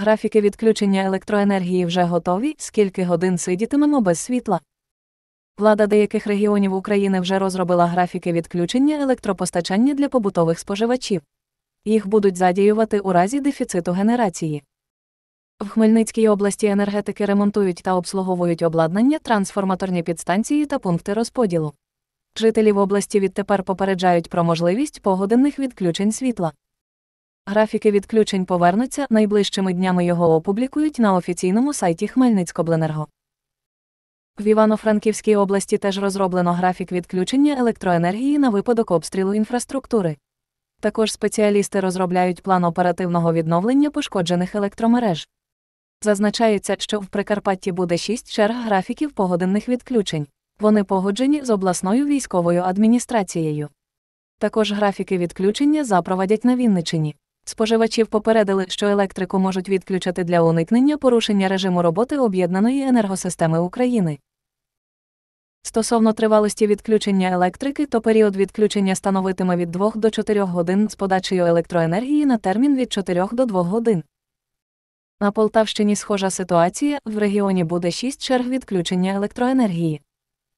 Графіки відключення електроенергії вже готові, скільки годин сидітимемо без світла. Влада деяких регіонів України вже розробила графіки відключення електропостачання для побутових споживачів. Їх будуть задіювати у разі дефіциту генерації. В Хмельницькій області енергетики ремонтують та обслуговують обладнання, трансформаторні підстанції та пункти розподілу. Жителів області відтепер попереджають про можливість погодинних відключень світла. Графіки відключень повернуться, найближчими днями його опублікують на офіційному сайті Хмельницькобленерго. В Івано-Франківській області теж розроблено графік відключення електроенергії на випадок обстрілу інфраструктури. Також спеціалісти розробляють план оперативного відновлення пошкоджених електромереж. Зазначається, що в Прикарпатті буде шість черг графіків погодинних відключень. Вони погоджені з обласною військовою адміністрацією. Також графіки відключення запровадять на Вінничині. Споживачів попередили, що електрику можуть відключати для уникнення порушення режиму роботи об'єднаної енергосистеми України. Стосовно тривалості відключення електрики, то період відключення становитиме від 2 до 4 годин з подачею електроенергії на термін від 4 до 2 годин. На Полтавщині схожа ситуація, в регіоні буде 6 черг відключення електроенергії.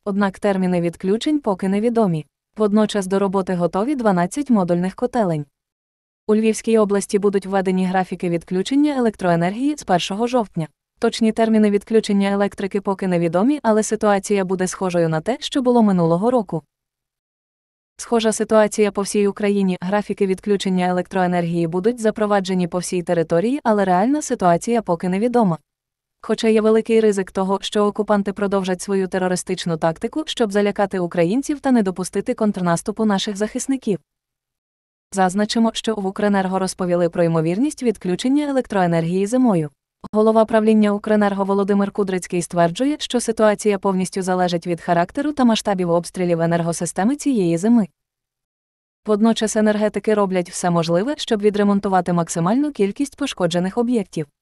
Однак терміни відключень поки невідомі. Водночас до роботи готові 12 модульних котелень. У Львівській області будуть введені графіки відключення електроенергії з 1 жовтня. Точні терміни відключення електрики поки невідомі, але ситуація буде схожою на те, що було минулого року. Схожа ситуація по всій Україні. Графіки відключення електроенергії будуть запроваджені по всій території, але реальна ситуація поки невідома. Хоча є великий ризик того, що окупанти продовжать свою терористичну тактику, щоб залякати українців та не допустити контрнаступу наших захисників. Зазначимо, що в Укренерго розповіли про ймовірність відключення електроенергії зимою. Голова правління Укренерго Володимир Кудрицький стверджує, що ситуація повністю залежить від характеру та масштабів обстрілів енергосистеми цієї зими. Водночас енергетики роблять все можливе, щоб відремонтувати максимальну кількість пошкоджених об'єктів.